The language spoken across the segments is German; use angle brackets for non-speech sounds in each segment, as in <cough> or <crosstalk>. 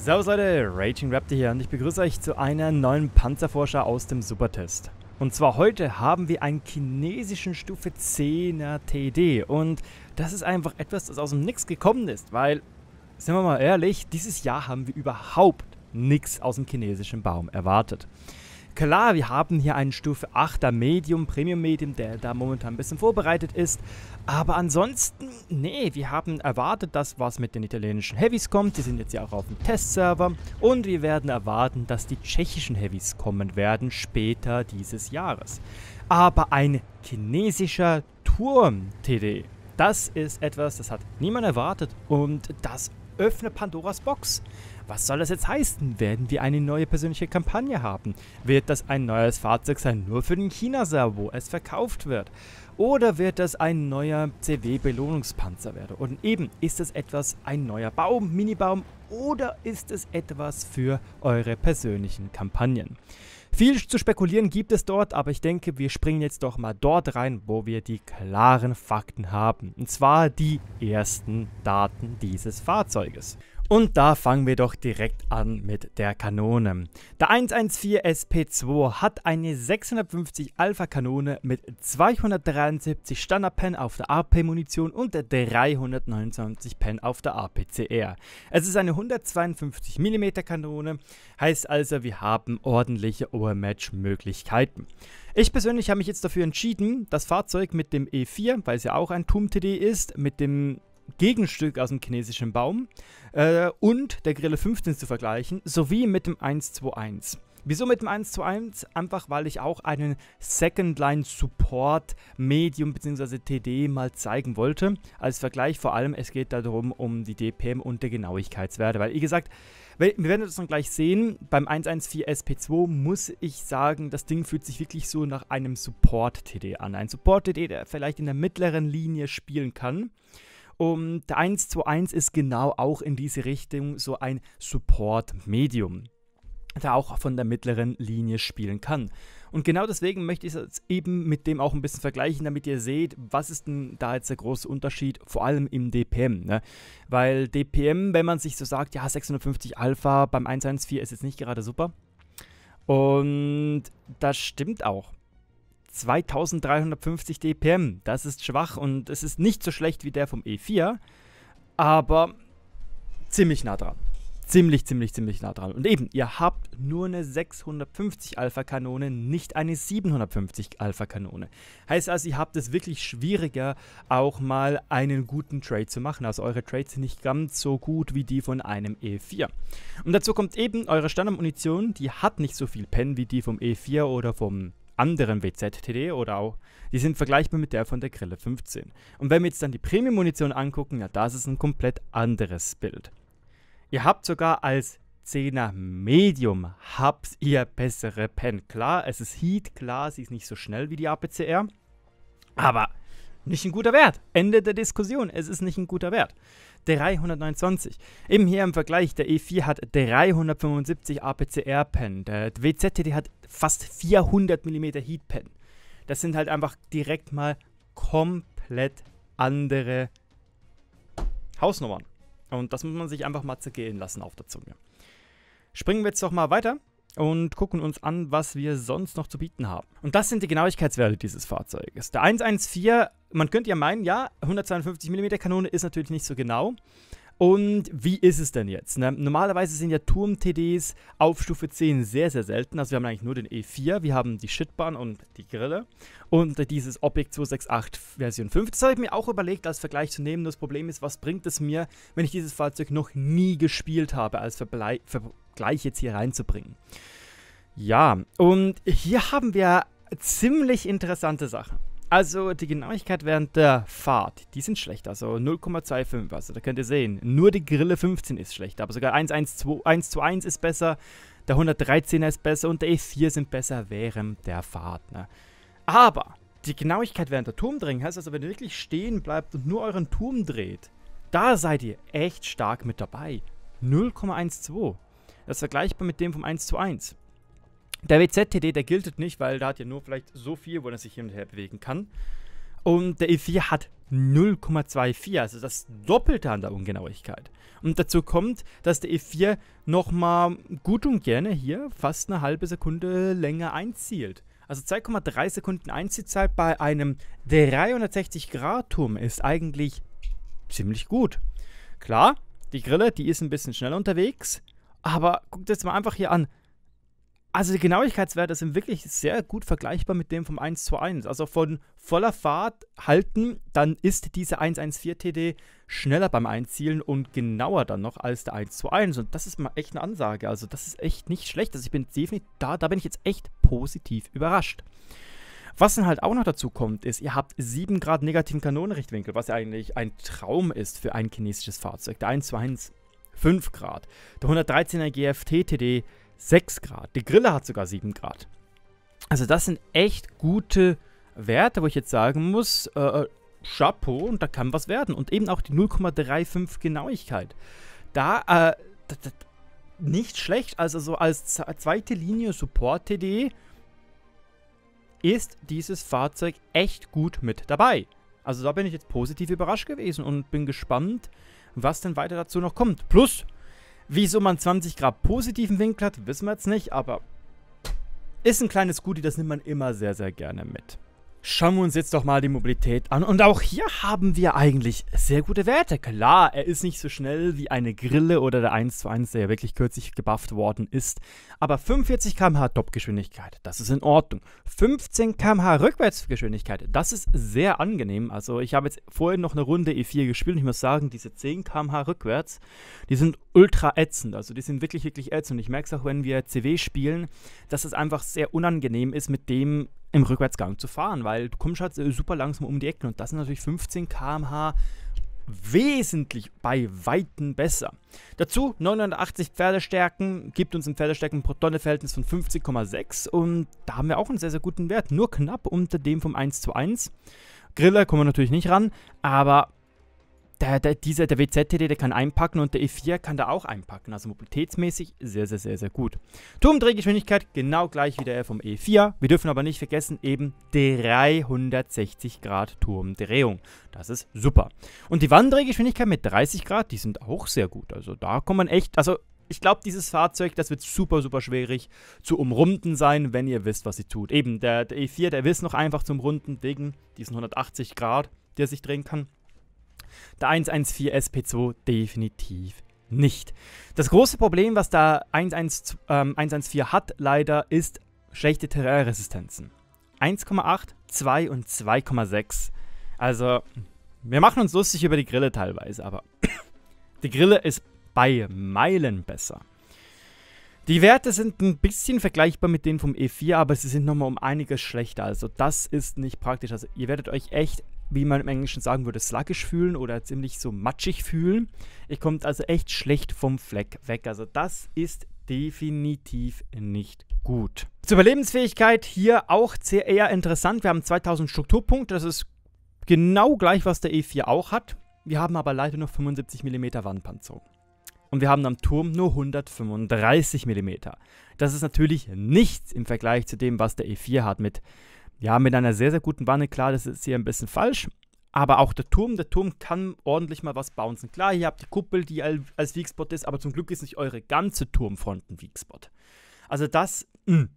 Servus Leute, Raging Raptor hier und ich begrüße euch zu einer neuen Panzerforscher aus dem Supertest. Und zwar heute haben wir einen chinesischen Stufe 10er TD und das ist einfach etwas, das aus dem Nix gekommen ist, weil, sind wir mal ehrlich, dieses Jahr haben wir überhaupt nichts aus dem chinesischen Baum erwartet. Klar, wir haben hier einen Stufe 8er Medium, Premium Medium, der da momentan ein bisschen vorbereitet ist. Aber ansonsten, nee, wir haben erwartet, dass was mit den italienischen Heavies kommt. Die sind jetzt ja auch auf dem Testserver. Und wir werden erwarten, dass die tschechischen Heavies kommen werden später dieses Jahres. Aber ein chinesischer Turm-TD das ist etwas, das hat niemand erwartet und das öffne Pandoras Box. Was soll das jetzt heißen? Werden wir eine neue persönliche Kampagne haben? Wird das ein neues Fahrzeug sein, nur für den China-Server, wo es verkauft wird? Oder wird das ein neuer CW-Belohnungspanzer werden? Und eben, ist das etwas, ein neuer Baum, Minibaum oder ist es etwas für eure persönlichen Kampagnen? Viel zu spekulieren gibt es dort, aber ich denke, wir springen jetzt doch mal dort rein, wo wir die klaren Fakten haben. Und zwar die ersten Daten dieses Fahrzeuges. Und da fangen wir doch direkt an mit der Kanone. Der 114 SP2 hat eine 650 Alpha Kanone mit 273 Standard Pen auf der AP Munition und 329 Pen auf der APCR. Es ist eine 152 mm Kanone, heißt also wir haben ordentliche Overmatch Möglichkeiten. Ich persönlich habe mich jetzt dafür entschieden, das Fahrzeug mit dem E4, weil es ja auch ein TUM TD ist, mit dem Gegenstück aus dem chinesischen Baum äh, und der Grille 15 zu vergleichen, sowie mit dem 121. Wieso mit dem 121? Einfach weil ich auch einen Second Line Support Medium bzw. TD mal zeigen wollte. Als Vergleich vor allem, es geht darum um die DPM und der Genauigkeitswerte. Weil, wie gesagt, wir werden das dann gleich sehen. Beim 114 SP2 muss ich sagen, das Ding fühlt sich wirklich so nach einem Support-TD an. Ein Support-TD, der vielleicht in der mittleren Linie spielen kann. Und 1 zu 1 ist genau auch in diese Richtung so ein Support-Medium, der auch von der mittleren Linie spielen kann. Und genau deswegen möchte ich es eben mit dem auch ein bisschen vergleichen, damit ihr seht, was ist denn da jetzt der große Unterschied, vor allem im DPM. Ne? Weil DPM, wenn man sich so sagt, ja, 650 Alpha beim 114 ist jetzt nicht gerade super. Und das stimmt auch. 2350 dpm. Das ist schwach und es ist nicht so schlecht wie der vom E4, aber ziemlich nah dran. Ziemlich, ziemlich, ziemlich nah dran. Und eben, ihr habt nur eine 650 Alpha-Kanone, nicht eine 750 Alpha-Kanone. Heißt also, ihr habt es wirklich schwieriger, auch mal einen guten Trade zu machen. Also eure Trades sind nicht ganz so gut wie die von einem E4. Und dazu kommt eben eure Standardmunition, die hat nicht so viel Pen wie die vom E4 oder vom anderen WZTD oder auch, die sind vergleichbar mit der von der Grille 15. Und wenn wir jetzt dann die Premium-Munition angucken, ja, das ist ein komplett anderes Bild. Ihr habt sogar als 10er Medium habt ihr bessere Pen. Klar, es ist Heat, klar, sie ist nicht so schnell wie die APCR, aber nicht ein guter Wert. Ende der Diskussion. Es ist nicht ein guter Wert. 329. Eben hier im Vergleich, der E4 hat 375 APCR-Pen, der WZTD hat fast 400 mm Heat-Pen. Das sind halt einfach direkt mal komplett andere Hausnummern. Und das muss man sich einfach mal zergehen lassen auf der Zunge. Springen wir jetzt doch mal weiter und gucken uns an, was wir sonst noch zu bieten haben. Und das sind die Genauigkeitswerte dieses Fahrzeuges. Der 114, man könnte ja meinen, ja, 152 mm Kanone ist natürlich nicht so genau, und wie ist es denn jetzt? Ne? Normalerweise sind ja Turm-TDs auf Stufe 10 sehr, sehr selten. Also wir haben eigentlich nur den E4, wir haben die Shitbahn und die Grille. Und dieses Objekt 268 Version 5. Das habe ich mir auch überlegt, als Vergleich zu nehmen. Das Problem ist, was bringt es mir, wenn ich dieses Fahrzeug noch nie gespielt habe, als Verble Vergleich jetzt hier reinzubringen. Ja, und hier haben wir ziemlich interessante Sachen. Also die Genauigkeit während der Fahrt, die sind schlecht, also 0,25, also da könnt ihr sehen. Nur die Grille 15 ist schlecht, aber sogar 1, zu 1 ist besser, der 113er ist besser und der E4 sind besser während der Fahrt. Ne? Aber die Genauigkeit während der Turmdrehung heißt also, wenn ihr wirklich stehen bleibt und nur euren Turm dreht, da seid ihr echt stark mit dabei. 0,12. Das ist vergleichbar mit dem vom 1 zu 1. Der WZTD, der gilt nicht, weil da hat ja nur vielleicht so viel, wo er sich hin und her bewegen kann. Und der E4 hat 0,24, also das Doppelte an der Ungenauigkeit. Und dazu kommt, dass der E4 nochmal gut und gerne hier fast eine halbe Sekunde länger einzielt. Also 2,3 Sekunden Einziehzeit bei einem 360-Grad-Turm ist eigentlich ziemlich gut. Klar, die Grille, die ist ein bisschen schneller unterwegs, aber guckt jetzt mal einfach hier an. Also die Genauigkeitswerte sind wirklich sehr gut vergleichbar mit dem vom 1 zu 1. Also von voller Fahrt halten, dann ist diese 114 TD schneller beim Einzielen und genauer dann noch als der 1 zu 1. Und das ist mal echt eine Ansage. Also das ist echt nicht schlecht. Also ich bin definitiv da, da bin ich jetzt echt positiv überrascht. Was dann halt auch noch dazu kommt, ist, ihr habt 7 Grad negativen Kanonenrichtwinkel, was ja eigentlich ein Traum ist für ein chinesisches Fahrzeug. Der 1 zu 1 5 Grad. Der 113er GFT TD 6 Grad. Die Grille hat sogar 7 Grad. Also das sind echt gute Werte, wo ich jetzt sagen muss, äh, äh Chapeau und da kann was werden. Und eben auch die 0,35 Genauigkeit. Da, äh, nicht schlecht. Also so als zweite Linie Support-TD ist dieses Fahrzeug echt gut mit dabei. Also da bin ich jetzt positiv überrascht gewesen und bin gespannt, was denn weiter dazu noch kommt. Plus, Wieso man 20 Grad positiven Winkel hat, wissen wir jetzt nicht, aber ist ein kleines Goodie, das nimmt man immer sehr, sehr gerne mit. Schauen wir uns jetzt doch mal die Mobilität an. Und auch hier haben wir eigentlich sehr gute Werte. Klar, er ist nicht so schnell wie eine Grille oder der 1 zu 1, der ja wirklich kürzlich gebufft worden ist. Aber 45 km/h Topgeschwindigkeit, das ist in Ordnung. 15 km/h Rückwärtsgeschwindigkeit, das ist sehr angenehm. Also ich habe jetzt vorhin noch eine Runde E4 gespielt und ich muss sagen, diese 10 km/h rückwärts, die sind ultra ätzend. Also die sind wirklich, wirklich ätzend. Und ich merke es auch, wenn wir CW spielen, dass es einfach sehr unangenehm ist, mit dem im Rückwärtsgang zu fahren, weil du kommst halt äh, super langsam um die Ecken und das sind natürlich 15 km/h wesentlich bei Weitem besser. Dazu 980 Pferdestärken, gibt uns ein Pferdestärken pro Tonne Verhältnis von 50,6 und da haben wir auch einen sehr, sehr guten Wert, nur knapp unter dem vom 1 zu 1. Griller kommen wir natürlich nicht ran, aber der, der, dieser, der wz der kann einpacken und der E4 kann da auch einpacken. Also mobilitätsmäßig sehr, sehr, sehr, sehr gut. Turmdrehgeschwindigkeit genau gleich wie der vom E4. Wir dürfen aber nicht vergessen, eben 360 Grad Turmdrehung. Das ist super. Und die Wanddrehgeschwindigkeit mit 30 Grad, die sind auch sehr gut. Also da kommt man echt, also ich glaube, dieses Fahrzeug, das wird super, super schwierig zu umrunden sein, wenn ihr wisst, was sie tut. Eben, der, der E4, der will es noch einfach zum Runden wegen diesen 180 Grad, der sich drehen kann. Der 114 SP2 definitiv nicht. Das große Problem, was der 112, ähm, 114 hat, leider, ist schlechte Terrainresistenzen. 1,8, 2 und 2,6. Also, wir machen uns lustig über die Grille teilweise, aber <coughs> die Grille ist bei Meilen besser. Die Werte sind ein bisschen vergleichbar mit denen vom E4, aber sie sind nochmal um einiges schlechter. Also das ist nicht praktisch. Also ihr werdet euch echt wie man im Englischen sagen würde, sluggish fühlen oder ziemlich so matschig fühlen. Ich komme also echt schlecht vom Fleck weg. Also das ist definitiv nicht gut. Zur Überlebensfähigkeit hier auch sehr eher interessant. Wir haben 2000 Strukturpunkte, das ist genau gleich, was der E4 auch hat. Wir haben aber leider nur 75 mm Wandpanzerung. Und wir haben am Turm nur 135 mm. Das ist natürlich nichts im Vergleich zu dem, was der E4 hat mit ja, mit einer sehr, sehr guten Wanne, klar, das ist hier ein bisschen falsch. Aber auch der Turm, der Turm kann ordentlich mal was bouncen. Klar, ihr habt die Kuppel, die als Weakspot ist, aber zum Glück ist nicht eure ganze Turmfront ein Weakspot. Also das, mh. Mm,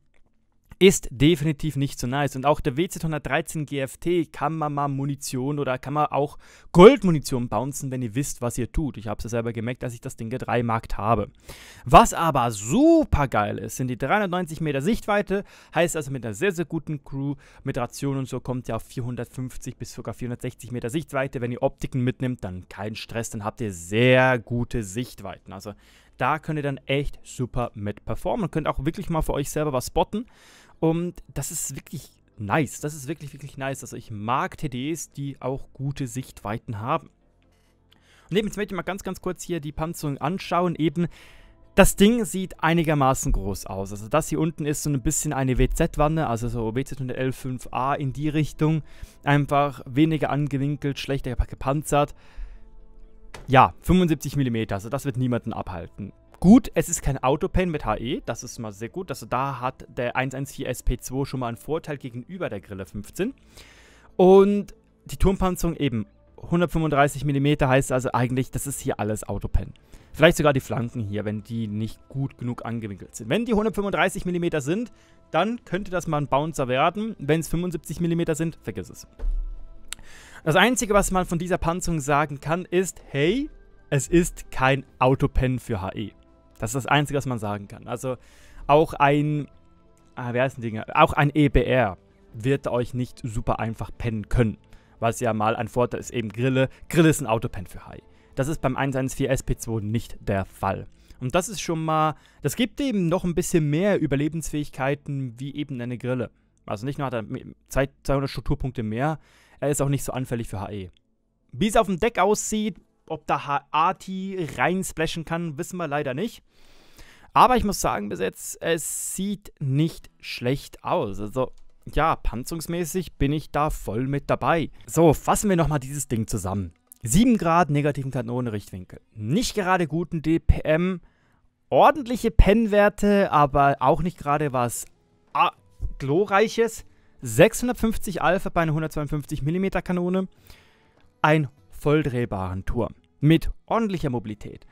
ist definitiv nicht so nice. Und auch der WZ113 GFT kann man mal Munition oder kann man auch Goldmunition bouncen, wenn ihr wisst, was ihr tut. Ich habe es ja selber gemerkt, dass ich das Ding 3 Markt habe. Was aber super geil ist, sind die 390 Meter Sichtweite. Heißt also mit einer sehr, sehr guten Crew, mit Ration und so, kommt ihr auf 450 bis sogar 460 Meter Sichtweite. Wenn ihr Optiken mitnimmt, dann kein Stress, dann habt ihr sehr gute Sichtweiten. Also da könnt ihr dann echt super mit performen und könnt auch wirklich mal für euch selber was spotten und das ist wirklich nice. Das ist wirklich, wirklich nice. Also ich mag TDs, die auch gute Sichtweiten haben. Und eben, jetzt möchte ich mal ganz, ganz kurz hier die Panzerung anschauen. Eben, das Ding sieht einigermaßen groß aus. Also das hier unten ist so ein bisschen eine WZ-Wanne, also so WZ 111-5A in die Richtung. Einfach weniger angewinkelt, schlechter gepanzert. Ja, 75 mm, also das wird niemanden abhalten. Gut, es ist kein Autopen mit HE, das ist mal sehr gut. Also da hat der 114 SP2 schon mal einen Vorteil gegenüber der Grille 15. Und die Turmpanzerung eben 135 mm heißt also eigentlich, das ist hier alles Autopen. Vielleicht sogar die Flanken hier, wenn die nicht gut genug angewinkelt sind. Wenn die 135 mm sind, dann könnte das mal ein Bouncer werden. Wenn es 75 mm sind, vergiss es. Das Einzige, was man von dieser Panzerung sagen kann, ist, hey, es ist kein Autopen für HE. Das ist das Einzige, was man sagen kann. Also auch ein, ah, wer ist Dinge? Auch ein EBR wird euch nicht super einfach pennen können. Was ja mal ein Vorteil ist, eben Grille. Grille ist ein Autopen für Hai. Das ist beim 114 SP2 nicht der Fall. Und das ist schon mal, das gibt eben noch ein bisschen mehr Überlebensfähigkeiten wie eben eine Grille. Also nicht nur hat er 200 Strukturpunkte mehr, er ist auch nicht so anfällig für HE. Wie es auf dem Deck aussieht, ob da Haati reinsplashen kann, wissen wir leider nicht. Aber ich muss sagen, bis jetzt, es sieht nicht schlecht aus. Also, ja, panzungsmäßig bin ich da voll mit dabei. So, fassen wir nochmal dieses Ding zusammen. 7 Grad negativen Kanonenrichtwinkel. Nicht gerade guten DPM. Ordentliche Pennwerte, aber auch nicht gerade was ah, glorreiches. 650 Alpha bei einer 152 mm Kanone. Ein volldrehbaren Turm mit ordentlicher Mobilität.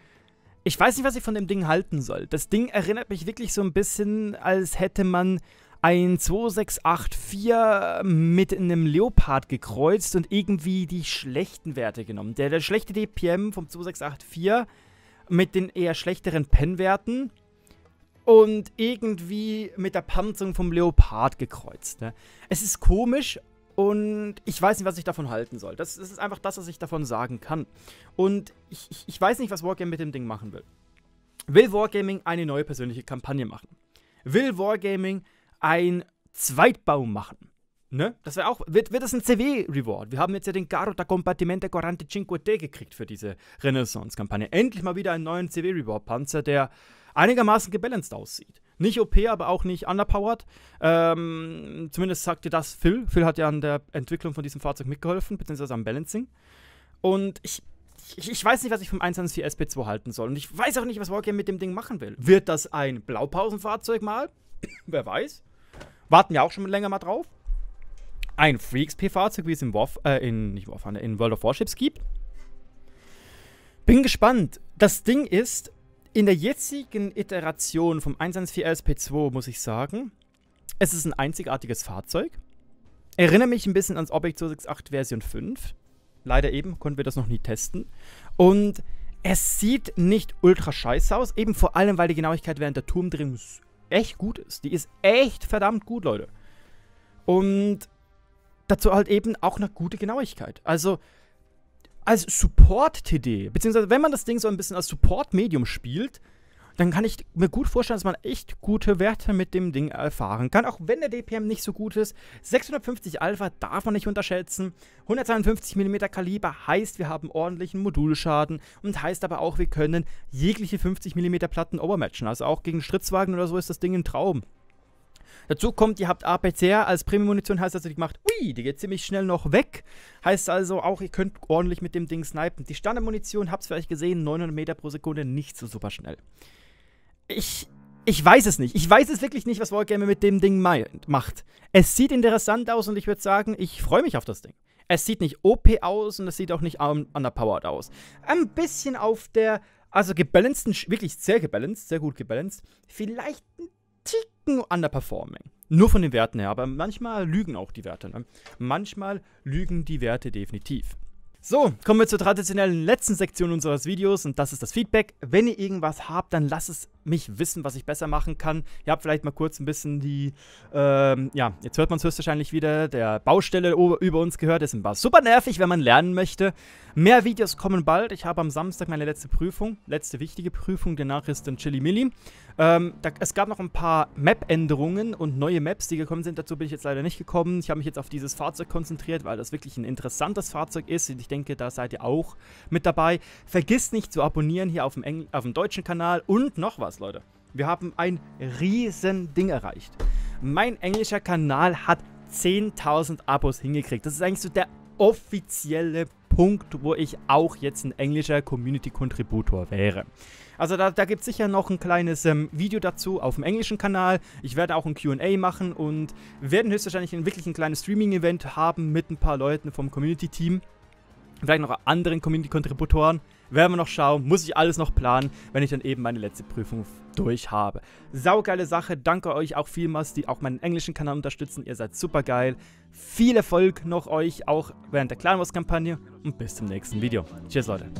Ich weiß nicht, was ich von dem Ding halten soll. Das Ding erinnert mich wirklich so ein bisschen, als hätte man ein 2684 mit einem Leopard gekreuzt und irgendwie die schlechten Werte genommen. Der, der schlechte DPM vom 2684 mit den eher schlechteren Pen-Werten und irgendwie mit der Panzerung vom Leopard gekreuzt. Ne? Es ist komisch, und ich weiß nicht, was ich davon halten soll. Das, das ist einfach das, was ich davon sagen kann. Und ich, ich, ich weiß nicht, was Wargaming mit dem Ding machen will. Will Wargaming eine neue persönliche Kampagne machen? Will Wargaming ein Zweitbau machen? Ne? Das wäre auch, wird, wird das ein CW-Reward? Wir haben jetzt ja den Garo da Compartimente 45 T gekriegt für diese Renaissance-Kampagne. Endlich mal wieder einen neuen CW-Reward-Panzer, der einigermaßen gebalanced aussieht. Nicht OP, aber auch nicht underpowered. Ähm, zumindest sagte das Phil. Phil hat ja an der Entwicklung von diesem Fahrzeug mitgeholfen, beziehungsweise am Balancing. Und ich, ich, ich weiß nicht, was ich vom 114 SP2 halten soll. Und ich weiß auch nicht, was Wargame mit dem Ding machen will. Wird das ein Blaupausenfahrzeug mal? <coughs> Wer weiß. Warten wir auch schon länger mal drauf. Ein free xp fahrzeug wie es in, Warf äh, in, nicht Warf in World of Warships gibt. Bin gespannt. Das Ding ist, in der jetzigen Iteration vom 114 LSP2 muss ich sagen, es ist ein einzigartiges Fahrzeug. Erinnere mich ein bisschen ans Objekt 268 Version 5. Leider eben, konnten wir das noch nie testen. Und es sieht nicht ultra scheiße aus, eben vor allem, weil die Genauigkeit während der Turmdrehung echt gut ist. Die ist echt verdammt gut, Leute. Und dazu halt eben auch eine gute Genauigkeit. Also, als Support-TD, beziehungsweise wenn man das Ding so ein bisschen als Support-Medium spielt, dann kann ich mir gut vorstellen, dass man echt gute Werte mit dem Ding erfahren kann, auch wenn der DPM nicht so gut ist. 650 Alpha darf man nicht unterschätzen. 152 mm Kaliber heißt, wir haben ordentlichen Modulschaden und heißt aber auch, wir können jegliche 50 mm Platten overmatchen. Also auch gegen Stritzwagen oder so ist das Ding ein Traum. Dazu kommt, ihr habt APCR als Premium-Munition, heißt also, die macht, ui, die geht ziemlich schnell noch weg. Heißt also auch, ihr könnt ordentlich mit dem Ding snipen. Die Standard-Munition, habt ihr vielleicht gesehen, 900 Meter pro Sekunde, nicht so super schnell. Ich, ich weiß es nicht. Ich weiß es wirklich nicht, was Wargamer mit dem Ding macht. Es sieht interessant aus und ich würde sagen, ich freue mich auf das Ding. Es sieht nicht OP aus und es sieht auch nicht underpowered aus. Ein bisschen auf der, also gebalanced, wirklich sehr gebalanced, sehr gut gebalanced. Vielleicht ein Ticken underperforming. Nur von den Werten her, aber manchmal lügen auch die Werte. Ne? Manchmal lügen die Werte definitiv. So, kommen wir zur traditionellen letzten Sektion unseres Videos und das ist das Feedback. Wenn ihr irgendwas habt, dann lasst es mich wissen, was ich besser machen kann. Ihr habt vielleicht mal kurz ein bisschen die, ähm, ja, jetzt hört man es höchstwahrscheinlich wieder, der Baustelle über uns gehört. Ist ein paar super nervig, wenn man lernen möchte. Mehr Videos kommen bald. Ich habe am Samstag meine letzte Prüfung, letzte wichtige Prüfung. Danach ist dann Chili Milli. Ähm, da, es gab noch ein paar Map-Änderungen und neue Maps, die gekommen sind. Dazu bin ich jetzt leider nicht gekommen. Ich habe mich jetzt auf dieses Fahrzeug konzentriert, weil das wirklich ein interessantes Fahrzeug ist. Und ich denke, da seid ihr auch mit dabei. Vergiss nicht zu abonnieren hier auf dem, Engl auf dem deutschen Kanal und noch was. Leute. Wir haben ein riesen Ding erreicht. Mein englischer Kanal hat 10.000 Abos hingekriegt. Das ist eigentlich so der offizielle Punkt, wo ich auch jetzt ein englischer community contributor wäre. Also da, da gibt es sicher noch ein kleines ähm, Video dazu auf dem englischen Kanal. Ich werde auch ein QA machen und werden höchstwahrscheinlich ein, wirklich ein kleines Streaming-Event haben mit ein paar Leuten vom Community-Team vielleicht noch anderen Community-Kontributoren. Werden wir noch schauen, muss ich alles noch planen, wenn ich dann eben meine letzte Prüfung durch habe. Saugeile Sache, danke euch auch vielmals, die auch meinen englischen Kanal unterstützen, ihr seid super geil. Viel Erfolg noch euch, auch während der Clan Wars-Kampagne und bis zum nächsten Video. Tschüss Leute.